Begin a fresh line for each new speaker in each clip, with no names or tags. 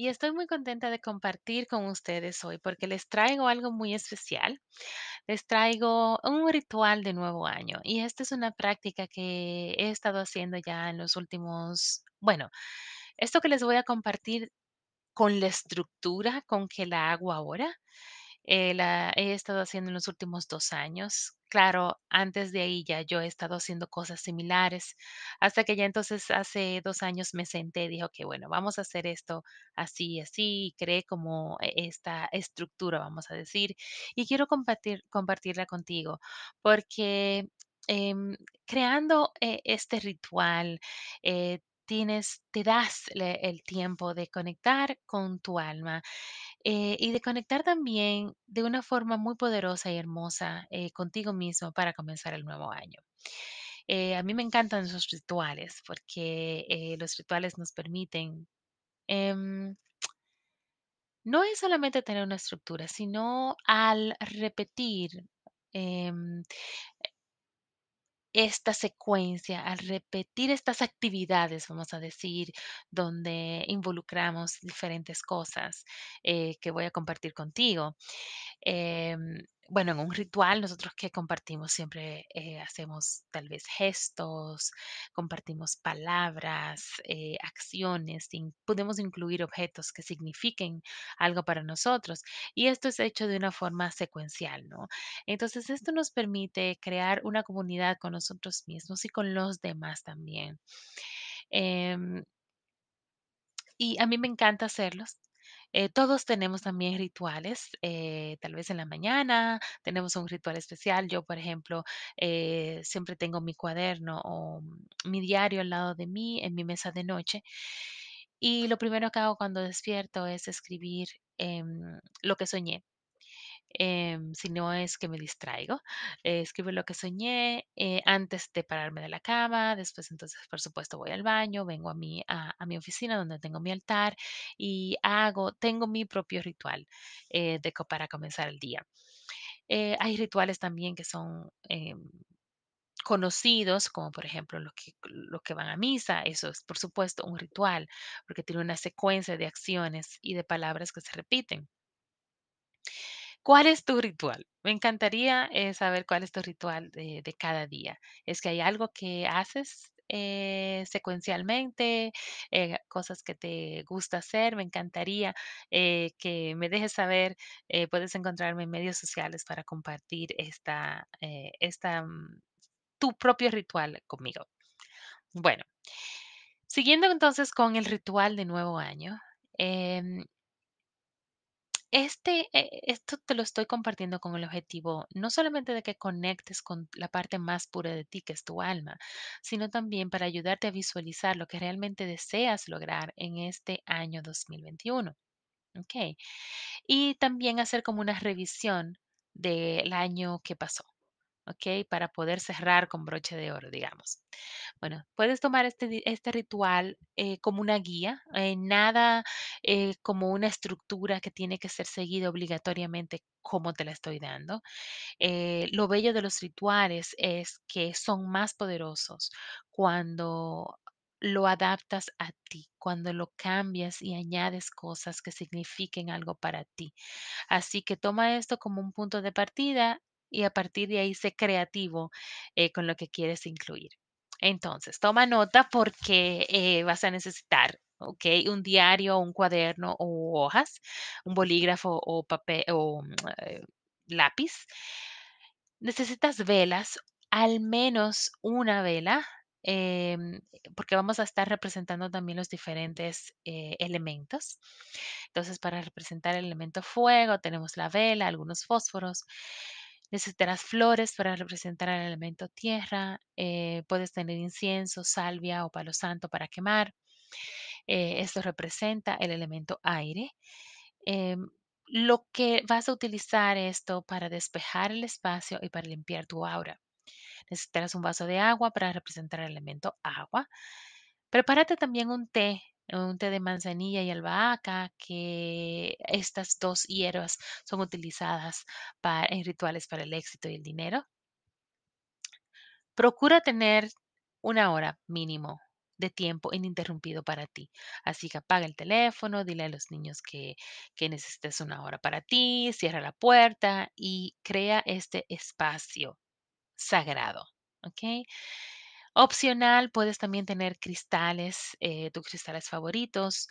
y estoy muy contenta de compartir con ustedes hoy porque les traigo algo muy especial. Les traigo un ritual de nuevo año y esta es una práctica que he estado haciendo ya en los últimos, bueno, esto que les voy a compartir con la estructura con que la hago ahora eh, la he estado haciendo en los últimos dos años. Claro, antes de ahí ya yo he estado haciendo cosas similares, hasta que ya entonces hace dos años me senté y dije, ok, bueno, vamos a hacer esto así, así, y creé como e, esta estructura, vamos a decir, y quiero compartirla contigo, porque em, creando eh, este ritual, eh, tienes, te das el tiempo de conectar con tu alma. Eh, y de conectar también de una forma muy poderosa y hermosa eh, contigo mismo para comenzar el nuevo año. Eh, a mí me encantan esos rituales porque los rituales nos permiten em, no es solamente tener una estructura, sino al repetir em, esta secuencia, al repetir estas actividades, vamos a decir, donde involucramos diferentes cosas eh, que voy a compartir contigo, Em, bueno, en un ritual nosotros que compartimos siempre eh, hacemos tal vez gestos, compartimos palabras, eh, acciones, podemos incluir objetos que signifiquen algo para nosotros y esto es hecho de una forma secuencial, ¿no? Entonces esto nos permite crear una comunidad con nosotros mismos y con los demás también. Em, y a mí me encanta hacerlos. Eh, todos tenemos también rituales, eh, tal vez en la mañana tenemos un ritual especial. Yo, por ejemplo, eh, siempre tengo mi cuaderno o mi diario al lado de mí en mi mesa de noche. Y lo primero que hago cuando despierto es escribir em, lo que soñé. Em, si no es que me distraigo. Eh, escribo lo que soñé eh, antes de pararme de la cama, después entonces por supuesto voy al baño, vengo a mi, a, mi oficina donde tengo mi altar y hago, tengo mi propio ritual eh, para comenzar el día. hay rituales también que son... Em, conocidos, como por ejemplo los que, los que van a misa, eso es por supuesto un ritual, porque tiene una secuencia de acciones y de palabras que se repiten. ¿Cuál es tu ritual? Me encantaría eh, saber cuál es tu ritual de, cada día. ¿Es que hay algo que haces eh, secuencialmente, eh, cosas que te gusta hacer? Me encantaría que me dejes saber. puedes encontrarme en medios sociales para compartir esta, mm, tu propio ritual conmigo. Bueno, siguiendo entonces con el ritual de nuevo año. Em, este, eh, esto te lo estoy compartiendo con el objetivo no solamente de que conectes con la parte más pura de ti, que es tu alma, sino también para ayudarte a visualizar lo que realmente deseas lograr en este año 2021. Y también hacer como una revisión del año que pasó. Para poder cerrar con broche de oro, digamos. Bueno, puedes tomar este, este ritual eh, como una guía, eh, nada eh, como una estructura que tiene que ser seguida obligatoriamente como te la estoy dando. lo bello de los rituales es que son más poderosos cuando lo adaptas a ti, cuando lo cambias y añades cosas que signifiquen algo para ti. Así que toma esto como un punto de partida y a partir de ahí sé creativo eh, con lo que quieres incluir. Entonces, toma nota porque eh, vas a necesitar ¿ok? Un diario, un cuaderno o hojas, un bolígrafo o papel o mm, eh, lápiz. Necesitas velas, al menos una vela, em, porque vamos a estar representando también los diferentes elementos. Entonces, para representar el elemento fuego, tenemos la vela, algunos fósforos. Necesitarás flores para representar el elemento tierra. Eh, puedes tener incienso, salvia o palo santo para quemar. Eh, esto representa el elemento aire. Em, lo que vas a utilizar esto para despejar el espacio y para limpiar tu aura. Necesitarás un vaso de agua para representar el elemento agua. Prepárate también un té un té de manzanilla y albahaca, que estas dos hierbas son utilizadas para, en rituales para el éxito y el dinero. Procura tener una hora mínimo de tiempo ininterrumpido para ti. Así que apaga el teléfono, dile a los niños que, que necesites una hora para ti, cierra la puerta y crea este espacio sagrado. ¿Ok? Opcional, puedes también tener cristales, eh, tus cristales favoritos.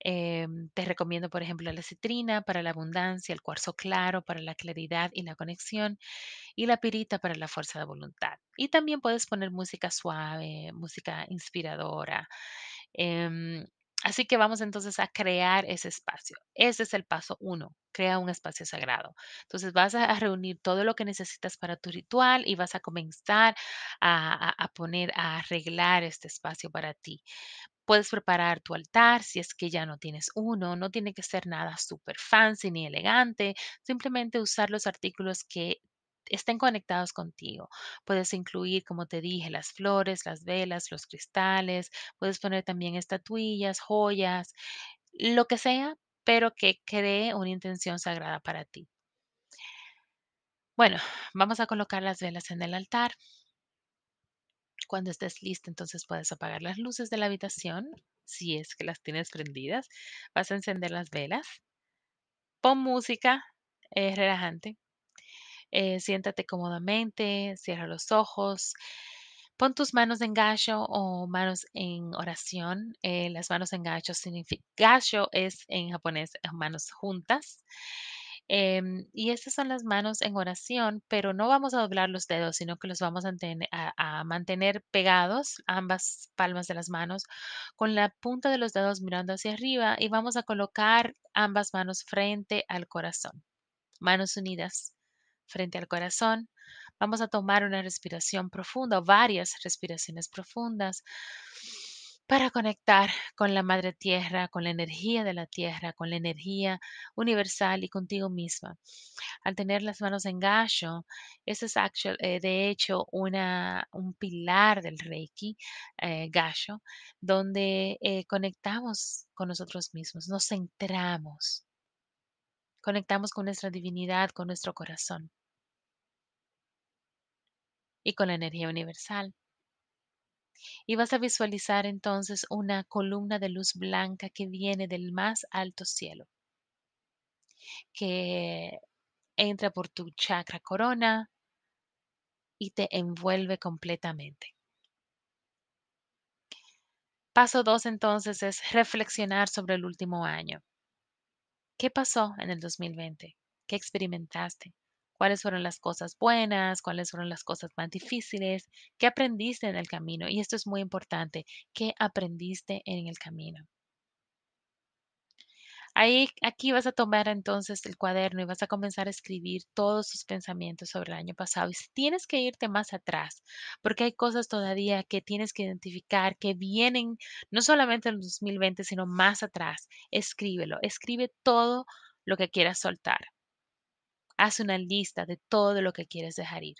Em, te recomiendo, por ejemplo, la citrina para la abundancia, el cuarzo claro para la claridad y la conexión, y la pirita para la fuerza de voluntad. Y también puedes poner música suave, música inspiradora. Em, Así que vamos entonces a crear ese espacio. Ese es el paso uno, crea un espacio sagrado. Entonces vas a reunir todo lo que necesitas para tu ritual y vas a comenzar a, poner, a arreglar este espacio para ti. Puedes preparar tu altar si es que ya no tienes uno, no tiene que ser nada súper fancy ni elegante, simplemente usar los artículos que estén conectados contigo. Puedes incluir, como te dije, las flores, las velas, los cristales, puedes poner también estatuillas, joyas, lo que sea, pero que cree una intención sagrada para ti. Bueno, vamos a colocar las velas en el altar. Cuando estés lista, entonces puedes apagar las luces de la habitación, si es que las tienes prendidas. Vas a encender las velas. Pon música, es relajante. Eh, siéntate cómodamente, cierra los ojos. Pon tus manos en gacho o manos en oración. Eh, las manos en gacho significa gacho es en japonés eh, manos juntas. Em, y estas son las manos en oración, pero no vamos a doblar los dedos, sino que los vamos a, mantener pegados, ambas palmas de las manos, con la punta de los dedos mirando hacia arriba y vamos a colocar ambas manos frente al corazón, manos unidas frente al corazón. Vamos a tomar una respiración profunda o varias respiraciones profundas para conectar con la Madre Tierra, con la energía de la Tierra, con la energía universal y contigo misma. Al tener las manos en gallo, ese es eh, de hecho un pilar del Reiki eh, gallo, donde eh, conectamos con nosotros mismos, nos centramos, conectamos con nuestra divinidad, con nuestro corazón y con la energía universal. Y vas a visualizar entonces una columna de luz blanca que viene del más alto cielo, que entra por tu chakra corona y te envuelve completamente. Paso dos entonces es reflexionar sobre el último año. ¿Qué pasó en el 2020? ¿Qué experimentaste? cuáles fueron las cosas buenas, cuáles fueron las cosas más difíciles, qué aprendiste en el camino. Y esto es muy importante, qué aprendiste en el camino. Ahí, aquí vas a tomar entonces el cuaderno y vas a comenzar a escribir todos tus pensamientos sobre el año pasado. Y si tienes que irte más atrás, porque hay cosas todavía que tienes que identificar que vienen no solamente en el 2020, sino más atrás. Escríbelo, escribe todo lo que quieras soltar. Haz una lista de todo lo que quieres dejar ir.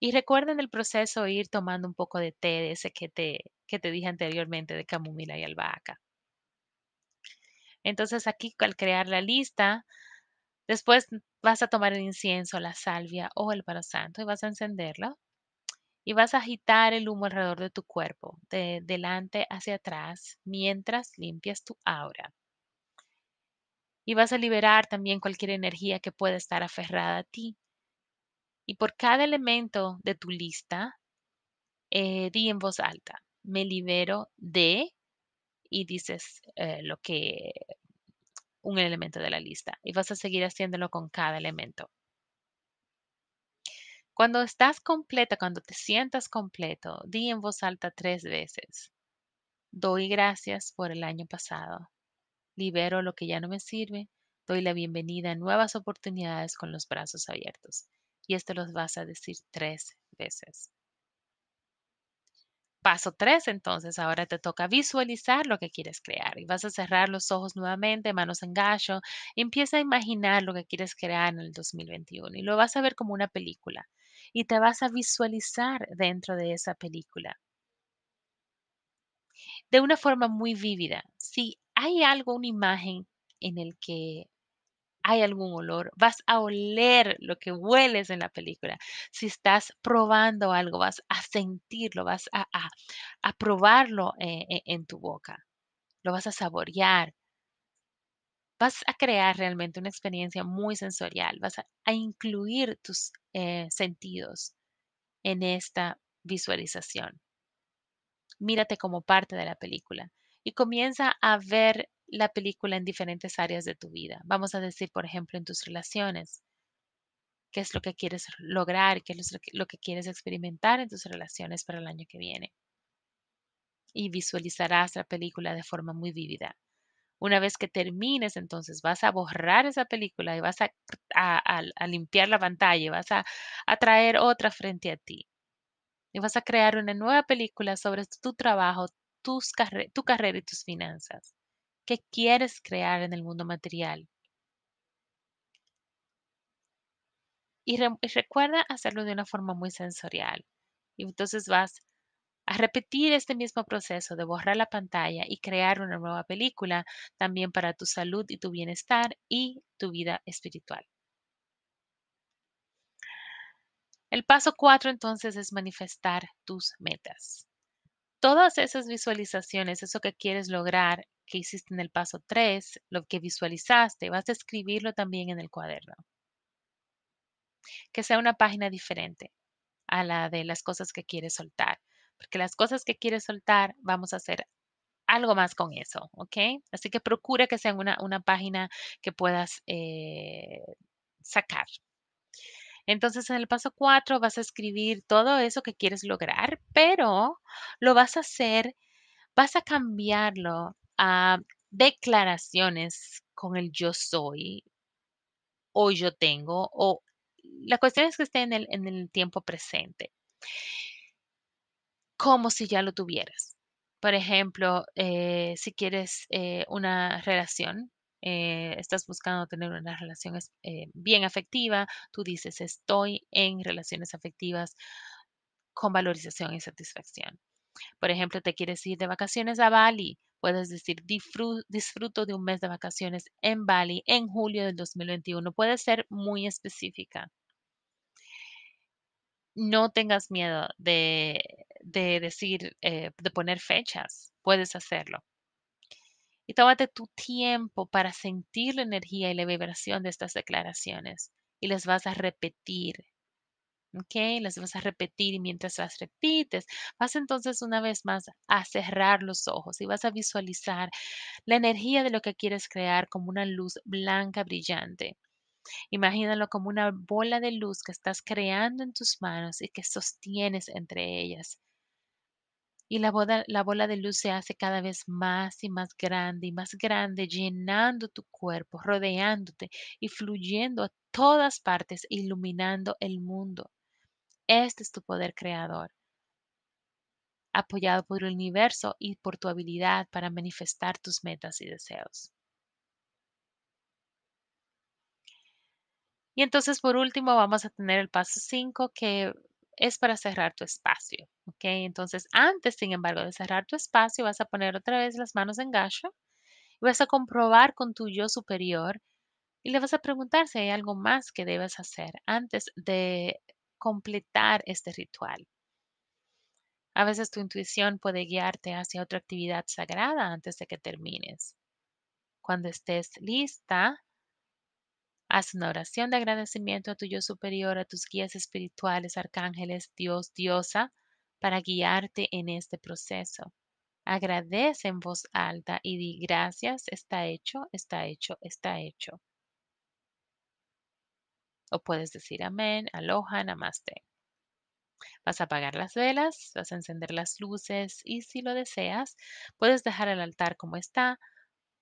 Y recuerden el proceso ir tomando un poco de té de ese que te, que te dije anteriormente de camomila y albahaca. Entonces aquí al crear la lista, después vas a tomar el incienso, la salvia o el palo santo y vas a encenderlo y vas a agitar el humo alrededor de tu cuerpo, de delante hacia atrás, mientras limpias tu aura y vas a liberar también cualquier energía que pueda estar aferrada a ti. Y por cada elemento de tu lista, eh, di en voz alta, me libero de, y dices eh, lo que, un elemento de la lista. Y vas a seguir haciéndolo con cada elemento. Cuando estás completa, cuando te sientas completo, di en voz alta tres veces. Doy gracias por el año pasado libero lo que ya no me sirve, doy la bienvenida a nuevas oportunidades con los brazos abiertos. Y esto los vas a decir tres veces. Paso tres, entonces, ahora te toca visualizar lo que quieres crear y vas a cerrar los ojos nuevamente, manos en gallo, empieza a imaginar lo que quieres crear en el 2021 y lo vas a ver como una película y te vas a visualizar dentro de esa película de una forma muy vívida. Sí hay algo, una imagen en el que hay algún olor, vas a oler lo que hueles en la película. Si estás probando algo, vas a sentirlo, vas a, probarlo eh, e, en tu boca, lo vas a saborear. Vas a crear realmente una experiencia muy sensorial, vas a, incluir tus eh, sentidos en esta visualización. Mírate como parte de la película y comienza a ver la película en diferentes áreas de tu vida. Vamos a decir, por ejemplo, en tus relaciones, qué es lo que quieres lograr, qué es lo que, quieres experimentar en tus relaciones para el año que viene. Y visualizarás la película de forma muy vívida. Una vez que termines, entonces vas a borrar esa película y vas a, limpiar la pantalla, y vas a, traer otra frente a ti. Y vas a crear una nueva película sobre tu trabajo, tu carrera y tus finanzas? ¿Qué quieres crear en el mundo material? Y, y recuerda hacerlo de una forma muy sensorial. Y entonces vas a repetir este mismo proceso de borrar la pantalla y crear una nueva película también para tu salud y tu bienestar y tu vida espiritual. El paso cuatro entonces es manifestar tus metas todas esas visualizaciones, eso que quieres lograr, que hiciste en el paso 3, lo que visualizaste, vas a escribirlo también en el cuaderno. Que sea una página diferente a la de las cosas que quieres soltar, porque las cosas que quieres soltar vamos a hacer algo más con eso, ¿ok? Así que procura que sea una, página que puedas eh, sacar, entonces, en el paso 4 vas a escribir todo eso que quieres lograr, pero lo vas a hacer, vas a cambiarlo a declaraciones con el yo soy o yo tengo o la cuestión es que esté en el, tiempo presente, como si ya lo tuvieras. Por ejemplo, eh, si quieres eh, una relación, eh, estás buscando tener una relación eh, bien afectiva, tú dices, estoy en relaciones afectivas con valorización y satisfacción. Por ejemplo, te quieres ir de vacaciones a Bali, puedes decir, disfruto de un mes de vacaciones en Bali en julio del 2021. Puede ser muy específica. No tengas miedo de, decir, eh, de poner fechas, puedes hacerlo y tómate tu tiempo para sentir la energía y la vibración de estas declaraciones y las vas a repetir. ¿Ok? Las vas a repetir y mientras las repites, vas entonces una vez más a cerrar los ojos y vas a visualizar la energía de lo que quieres crear como una luz blanca brillante. Imagínalo como una bola de luz que estás creando en tus manos y que sostienes entre ellas y la bola, de luz se hace cada vez más y más grande y más grande, llenando tu cuerpo, rodeándote y fluyendo a todas partes, iluminando el mundo. Este es tu poder creador, apoyado por el universo y por tu habilidad para manifestar tus metas y deseos. Y entonces, por último, vamos a tener el paso 5, que es para cerrar tu espacio. ¿ok? Entonces, antes, sin embargo, de cerrar tu espacio, vas a poner otra vez las manos en gallo y vas a comprobar con tu yo superior y le vas a preguntar si hay algo más que debes hacer antes de completar este ritual. A veces tu intuición puede guiarte hacia otra actividad sagrada antes de que termines. Cuando estés lista, haz una oración de agradecimiento a tu yo superior, a tus guías espirituales, arcángeles, Dios, diosa, para guiarte en este proceso. Agradece en voz alta y di gracias, está hecho, está hecho, está hecho. O puedes decir amén, aloha, namaste. Vas a apagar las velas, vas a encender las luces y si lo deseas, puedes dejar el altar como está,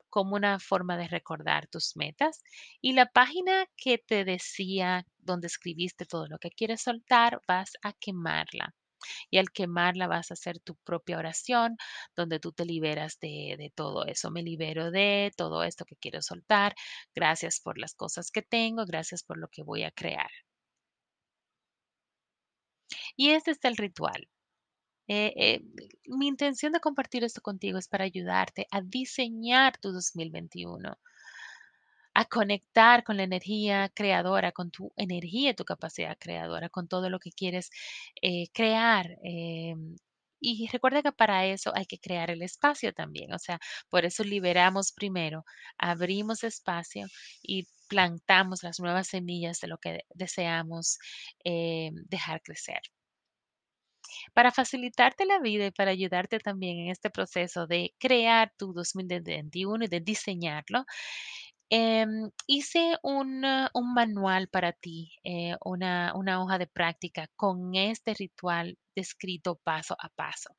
como una forma de recordar tus metas. Y la página que te decía donde escribiste todo lo que quieres soltar, vas a quemarla. Y al quemarla vas a hacer tu propia oración donde tú te liberas de, todo eso. Me libero de todo esto que quiero soltar. Gracias por las cosas que tengo. Gracias por lo que voy a crear. Y este es el ritual. Eh, eh, mi intención de compartir esto contigo es para ayudarte a diseñar tu 2021 a conectar con la energía creadora, con tu energía, tu capacidad creadora, con todo lo que quieres eh, crear. Eh, y recuerda que para eso hay que crear el espacio también, o sea, por eso liberamos primero, abrimos espacio y plantamos las nuevas semillas de lo que deseamos eh, dejar crecer. Para facilitarte la vida y para ayudarte también en este proceso de crear tu 2021 y de diseñarlo, Em, hice eh, un, manual para ti, eh, una, hoja de práctica con este ritual descrito paso a paso.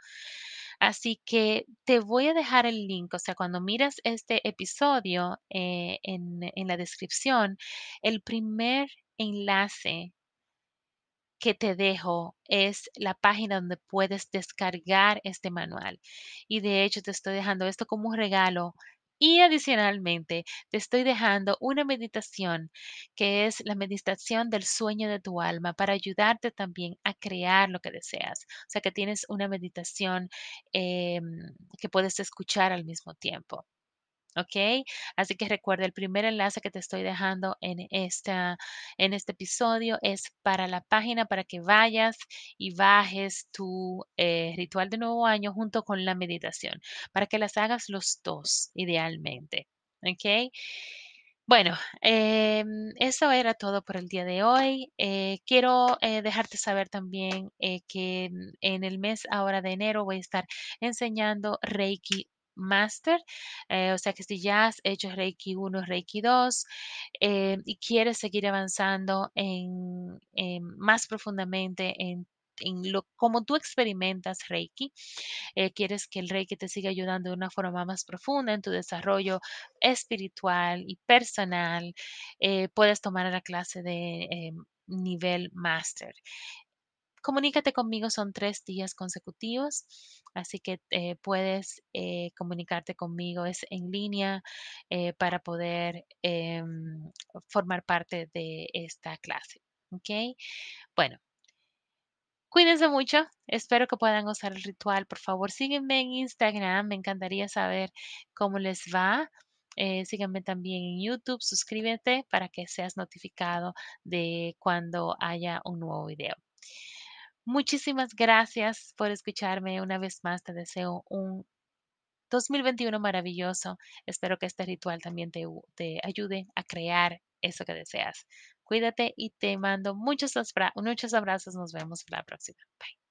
Así que te voy a dejar el link, o sea, cuando miras este episodio eh, en, en, la descripción, el primer enlace que te dejo es la página donde puedes descargar este manual. Y de hecho te estoy dejando esto como un regalo y adicionalmente, te estoy dejando una meditación que es la meditación del sueño de tu alma para ayudarte también a crear lo que deseas. O sea que tienes una meditación em, que puedes escuchar al mismo tiempo. ¿ok? Así que recuerda, el primer enlace que te estoy dejando en, esta, en este episodio es para la página para que vayas y bajes tu eh, ritual de nuevo año junto con la meditación, para que las hagas los dos, idealmente, ¿ok? Bueno, em, eso era todo por el día de hoy. Eh, quiero eh, dejarte saber también que en el mes ahora de enero voy a estar enseñando Reiki Master, eh, o sea que si ya has hecho Reiki 1, Reiki 2 eh, y quieres seguir avanzando en, eh, más profundamente en lo, como tú experimentas Reiki, quieres que el Reiki te siga ayudando de una forma más profunda en tu desarrollo espiritual y personal, puedes tomar la clase de nivel Master. Comunícate conmigo, son tres días consecutivos, así que eh, puedes eh, comunicarte conmigo, es en línea eh, para poder em, formar parte de esta clase. ¿Ok? Bueno. Cuídense mucho, espero que puedan usar el ritual. Por favor, sígueme en Instagram, me encantaría saber cómo les va. Eh, también en YouTube, suscríbete para que seas notificado de cuando haya un nuevo video. Muchísimas gracias por escucharme una vez más. Te deseo un 2021 maravilloso. Espero que este ritual también te, ayude a crear eso que deseas. Cuídate y te mando muchos, muchos abrazos. Nos vemos la próxima. Bye.